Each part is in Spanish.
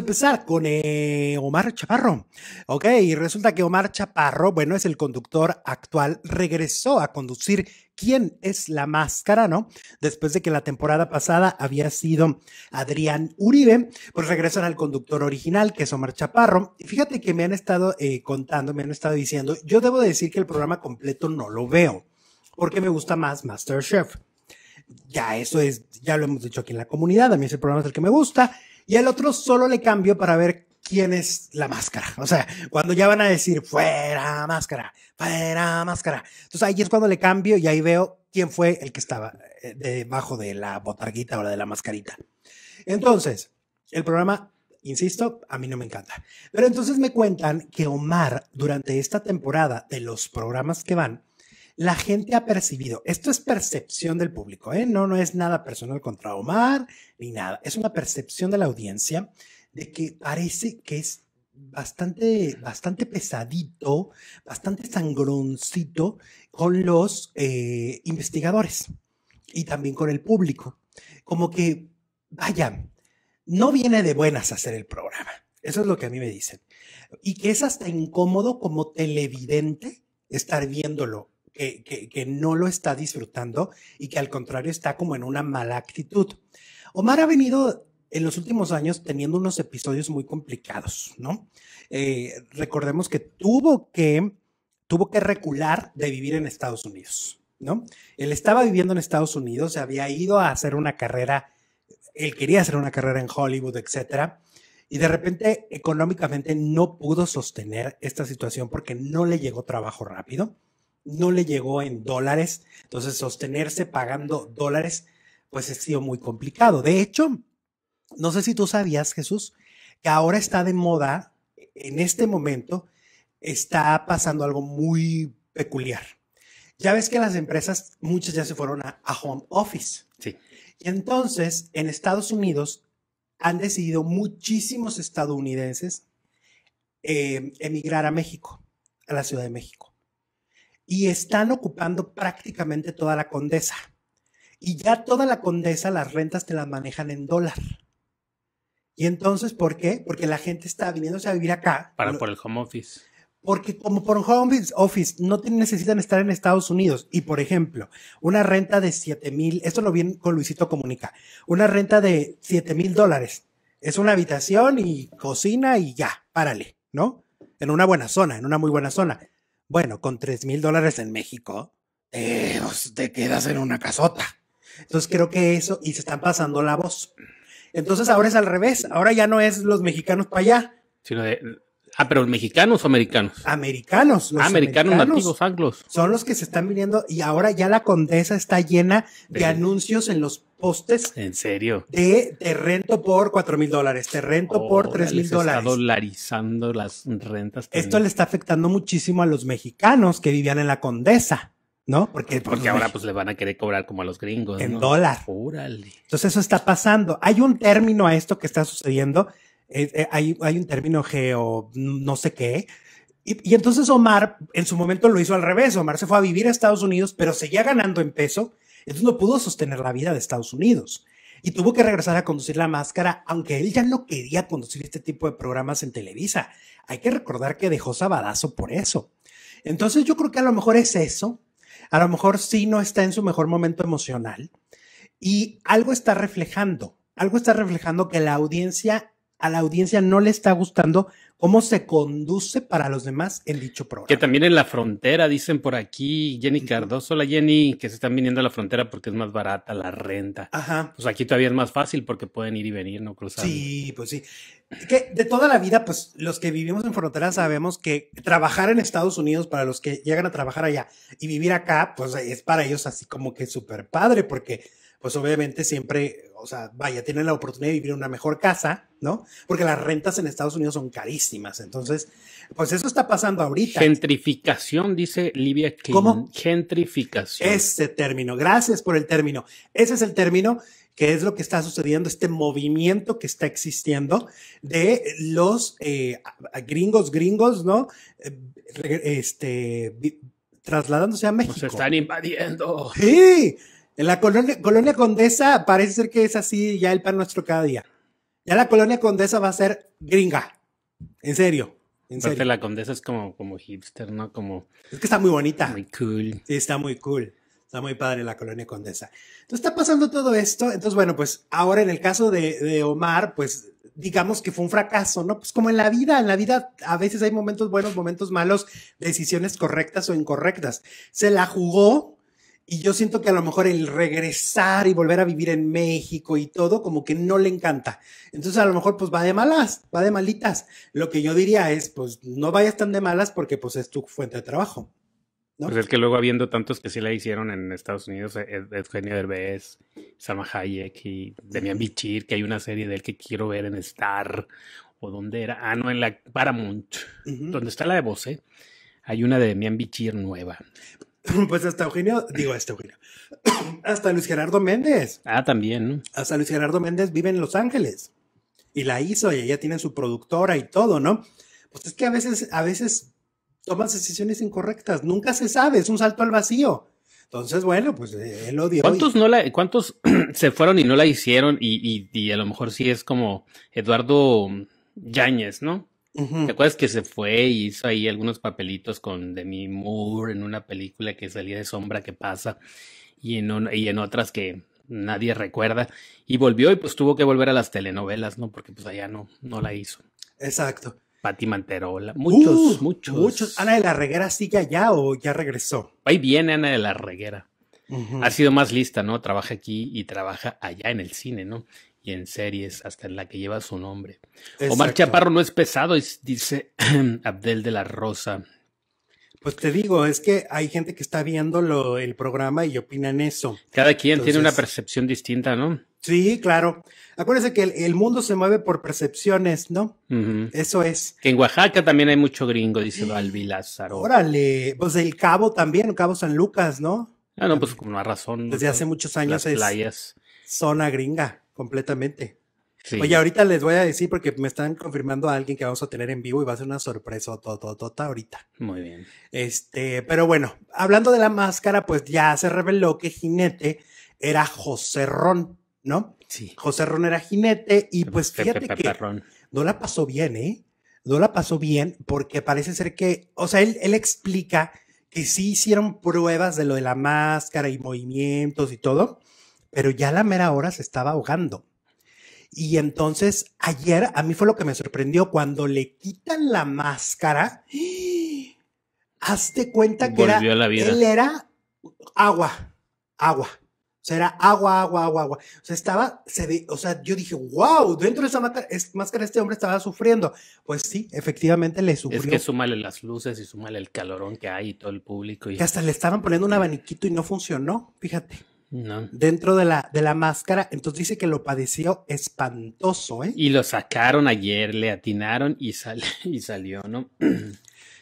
empezar con eh, Omar Chaparro. Ok, y resulta que Omar Chaparro, bueno, es el conductor actual, regresó a conducir quién es la máscara, ¿no? Después de que la temporada pasada había sido Adrián Uribe, pues regresan al conductor original, que es Omar Chaparro. Y fíjate que me han estado eh, contando, me han estado diciendo, yo debo decir que el programa completo no lo veo, porque me gusta más MasterChef ya eso es, ya lo hemos dicho aquí en la comunidad, a mí ese programa es el que me gusta, y el otro solo le cambio para ver quién es la máscara. O sea, cuando ya van a decir fuera máscara, fuera máscara. Entonces ahí es cuando le cambio y ahí veo quién fue el que estaba eh, debajo de la botarguita o la de la mascarita. Entonces, el programa, insisto, a mí no me encanta. Pero entonces me cuentan que Omar, durante esta temporada de los programas que van, la gente ha percibido, esto es percepción del público, ¿eh? no, no es nada personal contra Omar ni nada, es una percepción de la audiencia de que parece que es bastante, bastante pesadito, bastante sangroncito con los eh, investigadores y también con el público. Como que, vaya, no viene de buenas hacer el programa. Eso es lo que a mí me dicen. Y que es hasta incómodo como televidente estar viéndolo que, no lo está disfrutando y que al contrario está como en una mala actitud. Omar ha venido en los últimos años teniendo unos episodios muy complicados, ¿no? Eh, recordemos que tuvo que tuvo que recular de vivir en Estados Unidos, ¿no? Él estaba viviendo en Estados Unidos, se había ido a hacer una carrera, él quería hacer una carrera en Hollywood, etcétera, y de repente económicamente no pudo sostener esta situación porque no le llegó trabajo rápido, no le llegó en dólares, entonces sostenerse pagando dólares, pues ha sido muy complicado. De hecho, no sé si tú sabías, Jesús, que ahora está de moda, en este momento, está pasando algo muy peculiar. Ya ves que las empresas, muchas ya se fueron a, home office. Sí. Y entonces, en Estados Unidos, han decidido muchísimos estadounidenses eh, emigrar a México, a la Ciudad de México y están ocupando prácticamente toda la condesa. Y ya toda la condesa, las rentas te las manejan en dólar. Y entonces, ¿por qué? Porque la gente está viniéndose a vivir acá. Para por, el home office. Porque como por home office no necesitan estar en Estados Unidos. Y por ejemplo, una renta de 7 mil, esto lo viene con Luisito Comunica, una renta de 7 mil dólares. Es una habitación y cocina y ya, párale, ¿no? En una buena zona, en una muy buena zona. Bueno, con 3 mil dólares en México, eh, pues, te quedas en una casota. Entonces creo que eso, y se están pasando la voz. Entonces ahora es al revés, ahora ya no es los mexicanos para allá. Sino de Ah, pero mexicanos o americanos. Americanos. Los ah, americanos, nativos anglos. Son los que se están viniendo y ahora ya la condesa está llena de anuncios en los postes. En serio. De te rento por cuatro mil dólares, te rento por tres mil dólares. Está dolarizando las rentas. Esto le está afectando muchísimo a los mexicanos que vivían en la condesa. ¿no? Porque, pues, Porque ahora pues le van a querer cobrar como a los gringos. En dólar. Órale. Entonces eso está pasando. Hay un término a esto que está sucediendo eh, hay, un término geo, no sé qué. Y, y, entonces Omar en su momento lo hizo al revés. Omar se fue a vivir a Estados Unidos, pero seguía ganando en peso. Entonces no pudo sostener la vida de Estados Unidos. Y tuvo que regresar a conducir la máscara, aunque él ya no quería conducir este tipo de programas en Televisa. Hay que recordar que dejó sabadazo por eso. Entonces yo creo que a lo mejor es eso. A lo mejor sí no está en su mejor momento emocional. Y algo está reflejando. Algo está reflejando que la audiencia a la audiencia no le está gustando cómo se conduce para los demás el dicho programa. Que también en la frontera, dicen por aquí, Jenny Cardoso, la Jenny, que se están viniendo a la frontera porque es más barata la renta. Ajá. Pues aquí todavía es más fácil porque pueden ir y venir, ¿no? Cruzar. Sí, pues sí. Que de toda la vida, pues los que vivimos en frontera sabemos que trabajar en Estados Unidos para los que llegan a trabajar allá y vivir acá, pues es para ellos así como que súper padre porque pues obviamente siempre, o sea, vaya, tienen la oportunidad de vivir en una mejor casa, ¿no? Porque las rentas en Estados Unidos son carísimas. Entonces, pues eso está pasando ahorita. Gentrificación, dice Livia King. ¿Cómo? Gentrificación. Ese término, gracias por el término. Ese es el término que es lo que está sucediendo, este movimiento que está existiendo de los eh, gringos, gringos, ¿no? Eh, este, trasladándose a México. Nos están invadiendo. Sí, en la colonia, Condesa parece ser que es así ya el pan nuestro cada día. Ya la colonia Condesa va a ser gringa. En serio. En serio. la Condesa es como, como hipster, ¿no? Como. Es que está muy bonita. Muy cool. Sí, está muy cool. Está muy padre la colonia Condesa. Entonces está pasando todo esto. Entonces, bueno, pues ahora en el caso de, de Omar, pues digamos que fue un fracaso, ¿no? Pues como en la vida, en la vida a veces hay momentos buenos, momentos malos, decisiones correctas o incorrectas. Se la jugó y yo siento que a lo mejor el regresar y volver a vivir en México y todo, como que no le encanta. Entonces a lo mejor pues va de malas, va de malitas. Lo que yo diría es, pues no vayas tan de malas porque pues es tu fuente de trabajo. Pues es que luego habiendo tantos que sí la hicieron en Estados Unidos, e, e, Eugenio Derbez, Salma Hayek y Demian Bichir, que hay una serie de él que quiero ver en Star, o donde era, ah no, en la Paramount, donde está la de Voce. Hay una de Demian Bichir nueva. pues hasta Eugenio, digo hasta Eugenio, hasta Luis Gerardo Méndez. Ah, también. ¿no? Hasta Luis Gerardo Méndez vive en Los Ángeles y la hizo y ella tiene su productora y todo, ¿no? Pues es que a veces, a veces tomas decisiones incorrectas, nunca se sabe, es un salto al vacío. Entonces, bueno, pues eh, él lo dio. ¿Cuántos, no la, cuántos se fueron y no la hicieron? Y, y, y a lo mejor sí es como Eduardo Yáñez, ¿no? ¿Te acuerdas que se fue y hizo ahí algunos papelitos con Demi Moore en una película que salía de sombra que pasa y en, otras que nadie recuerda? Y volvió y pues tuvo que volver a las telenovelas, ¿no? Porque pues allá no, no la hizo. Exacto. Pati Manterola, muchos, uh, muchos. Muchos. Ana de la Reguera sigue allá o ya regresó. Ahí viene Ana de la Reguera. Ha sido más lista, ¿no? Trabaja aquí y trabaja allá en el cine, ¿no? y en series hasta en la que lleva su nombre. Omar Chaparro no es pesado, dice Abdel de la Rosa. Pues te digo, es que hay gente que está viendo el programa y opinan eso. Cada quien tiene una percepción distinta, ¿no? Sí, claro. Acuérdense que el, mundo se mueve por percepciones, ¿no? Eso es. Que en Oaxaca también hay mucho gringo, dice Balbi Lázaro. Órale, pues el Cabo también, Cabo San Lucas, ¿no? Ah, no, pues con una razón. Desde hace muchos años es zona gringa. Completamente. Oye, ahorita les voy a decir porque me están confirmando a alguien que vamos a tener en vivo y va a ser una sorpresa todo ahorita. Muy bien. Este, pero bueno, hablando de la máscara, pues ya se reveló que Jinete era José Ron, ¿no? Sí. José Ron era Jinete y pues fíjate que no la pasó bien, ¿eh? No la pasó bien porque parece ser que, o sea, él explica que sí hicieron pruebas de lo de la máscara y movimientos y todo pero ya a la mera hora se estaba ahogando. Y entonces ayer a mí fue lo que me sorprendió cuando le quitan la máscara. Hazte cuenta que era, él era agua, agua. O sea, era agua, agua, agua, agua. O sea, estaba, se o sea, yo dije, wow, dentro de esa máscara, este hombre estaba sufriendo. Pues sí, efectivamente le sufrió. Es que súmale las luces y súmale el calorón que hay y todo el público. Y... hasta le estaban poniendo un abaniquito y no funcionó, fíjate. No. Dentro de la, de la máscara, entonces dice que lo padeció espantoso, ¿eh? Y lo sacaron ayer, le atinaron y, y salió, ¿no?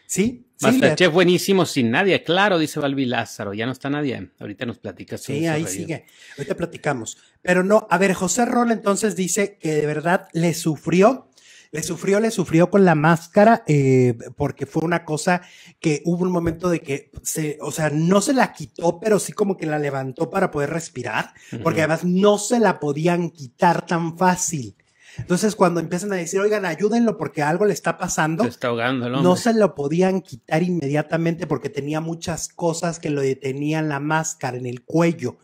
Sí. Masterchef buenísimo sin nadie, claro, dice Balbi Lázaro, ya no está nadie. Ahorita nos platicas. Sí, ahí sigue. Ahorita platicamos. Pero no, a ver, José Rol entonces dice que de verdad le sufrió le sufrió, le sufrió con la máscara, eh, porque fue una cosa que hubo un momento de que se, o sea, no se la quitó, pero sí como que la levantó para poder respirar, porque además no se la podían quitar tan fácil. Entonces, cuando empiezan a decir, oigan, ayúdenlo porque algo le está pasando, se está ahogando no se lo podían quitar inmediatamente porque tenía muchas cosas que lo detenían la máscara en el cuello.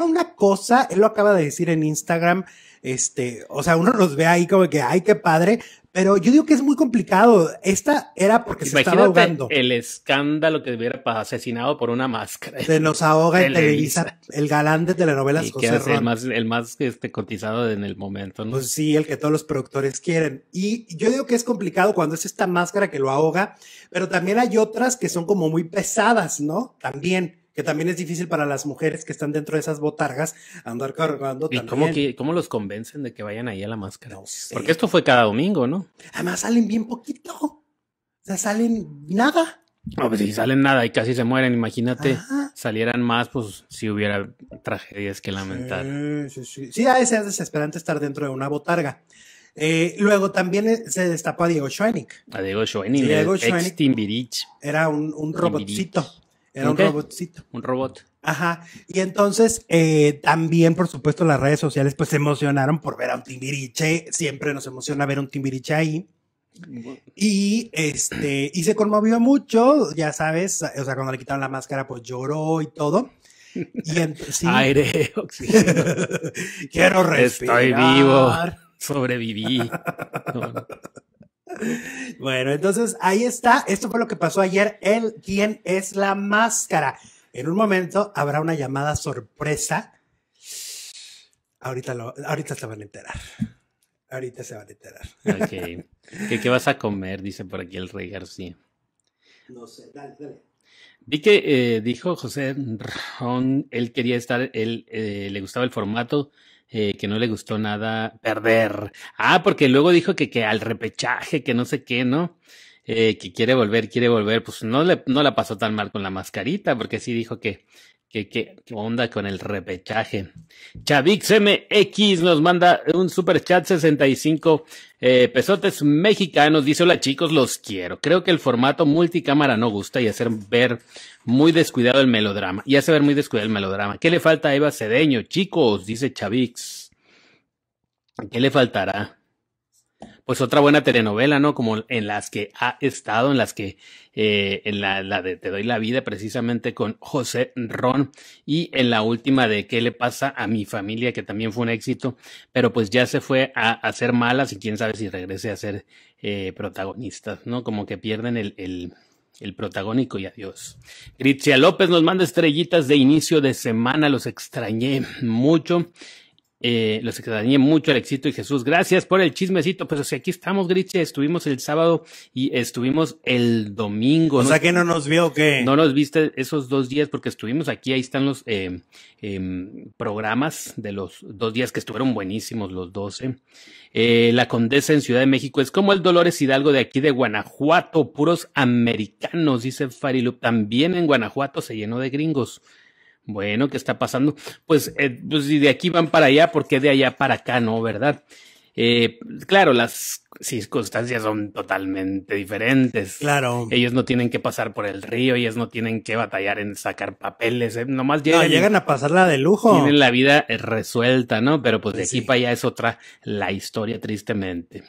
una cosa, él lo acaba de decir en Instagram, este, o sea, uno los ve ahí como que, ay, qué padre, pero yo digo que es muy complicado. Esta era porque se estaba ahogando. El escándalo que hubiera asesinado por una máscara. Se nos ahoga en Televisa, el galán de telenovelas y El más, el más este, cotizado en el momento, ¿no? Pues sí, el que todos los productores quieren. Y yo digo que es complicado cuando es esta máscara que lo ahoga, pero también hay otras que son como muy pesadas, ¿no? También que también es difícil para las mujeres que están dentro de esas botargas andar cargando ¿Y Cómo, cómo los convencen de que vayan ahí a la máscara? Porque esto fue cada domingo, ¿no? Además salen bien poquito. O sea, salen nada. No, pues si salen nada y casi se mueren, imagínate, salieran más, pues si hubiera tragedias que lamentar. Sí, sí, a veces es desesperante estar dentro de una botarga. Eh, luego también eh, se destapó a Diego Schoenig. A Diego Schoenig, Diego ex Timbirich. Era un, un robotcito. Era un robotcito. Un robot. Ajá. Y entonces eh, también, por supuesto, las redes sociales pues se emocionaron por ver a un timbiriche. Siempre nos emociona ver un timbiriche ahí. Y este, y se conmovió mucho, ya sabes, o sea, cuando le quitaron la máscara, pues lloró y todo. Y sí. Aire, oxígeno. Quiero respirar. Estoy vivo. Sobreviví. Bueno, entonces ahí está. Esto fue lo que pasó ayer. El quién es la máscara. En un momento habrá una llamada sorpresa. Ahorita, lo, ahorita se van a enterar. Ahorita se van a enterar. ¿Qué, vas a comer? Dice por aquí el rey García. No sé, dale, dale. Vi que eh, dijo José Ron, él quería estar, él eh, le gustaba el formato eh, que no le gustó nada perder. Ah, porque luego dijo que, que al repechaje, que no sé qué, ¿no? Eh, que quiere volver, quiere volver, pues no, le, no la pasó tan mal con la mascarita, porque sí dijo que ¿Qué, onda con el repechaje? Chavix MX nos manda un super chat 65 eh, pesotes mexicanos. Dice, hola chicos, los quiero. Creo que el formato multicámara no gusta y hacer ver muy descuidado el melodrama. Y hace ver muy descuidado el melodrama. ¿Qué le falta a Eva Cedeño? Chicos, dice Chavix. ¿Qué le faltará? pues otra buena telenovela, ¿no? Como en las que ha estado, en las que, eh, en la, de Te doy la vida precisamente con José Ron y en la última de ¿Qué le pasa a mi familia? que también fue un éxito, pero pues ya se fue a hacer malas y quién sabe si regrese a ser eh, protagonistas, ¿no? Como que pierden el, el el protagónico y adiós. Gritzia López nos manda estrellitas de inicio de semana, los extrañé mucho. Eh, los extrañé mucho, el éxito y Jesús. Gracias por el chismecito. Pues si aquí estamos, Griche. Estuvimos el sábado y estuvimos el domingo. O sea, que no nos vio que. No nos viste esos dos días porque estuvimos aquí. Ahí están los eh, em, programas de los dos días que estuvieron buenísimos, los doce eh, la Condesa en Ciudad de México es como el Dolores Hidalgo de aquí de Guanajuato, puros americanos, dice Farilup. También en Guanajuato se llenó de gringos. Bueno, ¿qué está pasando? Pues, eh, pues de aquí van para allá, porque de allá para acá no, verdad? Eh, claro, las circunstancias son totalmente diferentes. Claro. Ellos no tienen que pasar por el río, ellos no tienen que batallar en sacar papeles, eh. nomás llegan. No, llegan a pasarla de lujo. Tienen la vida resuelta, ¿no? Pero pues de aquí para allá es otra la historia, tristemente.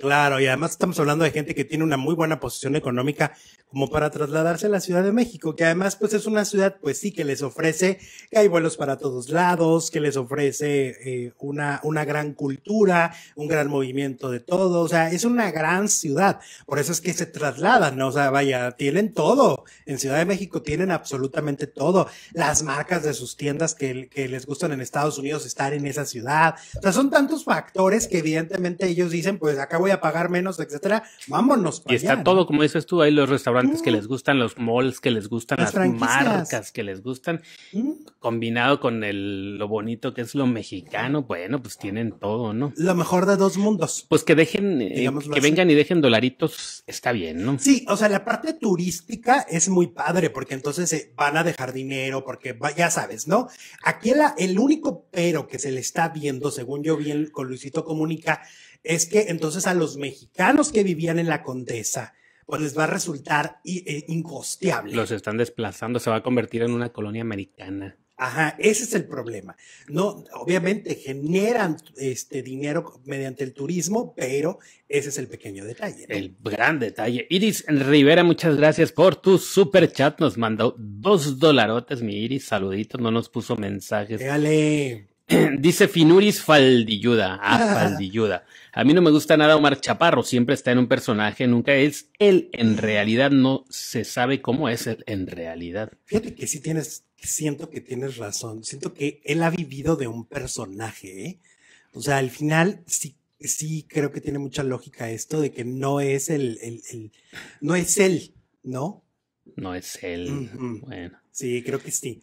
Claro, y además estamos hablando de gente que tiene una muy buena posición económica como para trasladarse a la Ciudad de México, que además pues es una ciudad pues sí que les ofrece que hay vuelos para todos lados, que les ofrece eh, una, una gran cultura, un gran movimiento de todo, o sea, es una gran ciudad, por eso es que se trasladan, ¿no? o sea, vaya, tienen todo, en Ciudad de México tienen absolutamente todo, las marcas de sus tiendas que, que les gustan en Estados Unidos estar en esa ciudad, o sea, son tantos factores que evidentemente ellos dicen pues acá voy a pagar menos, etcétera. Vámonos. y está todo, como dices tú, ahí los restaurantes que mm. les gustan, los malls que les gustan, las, marcas que les gustan, mm. combinado con lo bonito que es lo mexicano, bueno, pues tienen todo, ¿no? Lo mejor de dos mundos. Pues que dejen, eh, que vengan y dejen dolaritos, está bien, ¿no? Sí, o sea, la parte turística es muy padre, porque entonces van a dejar dinero, porque ya sabes, ¿no? Aquí el único pero que se le está viendo, según yo vi con Luisito Comunica, es que entonces a los mexicanos que vivían en la Condesa, pues les va a resultar eh, eh, incosteable. Los están desplazando, se va a convertir en una colonia americana. Ajá, ese es el problema. No, obviamente generan este dinero mediante el turismo, pero ese es el pequeño detalle. El gran detalle. Iris Rivera, muchas gracias por tu super chat. Nos mandó dos dolarotes, mi Iris. Saluditos, no nos puso mensajes. Dale. Dice Finuris Faldilluda. Ah, Faldilluda. A mí no me gusta nada Omar Chaparro. Siempre está en un personaje, nunca es él. En realidad no se sabe cómo es él en realidad. Fíjate que sí tienes, siento que tienes razón. Siento que él ha vivido de un personaje. ¿eh? O sea, al final sí, sí creo que tiene mucha lógica esto de que no es el, el, el no es él, ¿no? No es él. Bueno. Sí, creo que sí.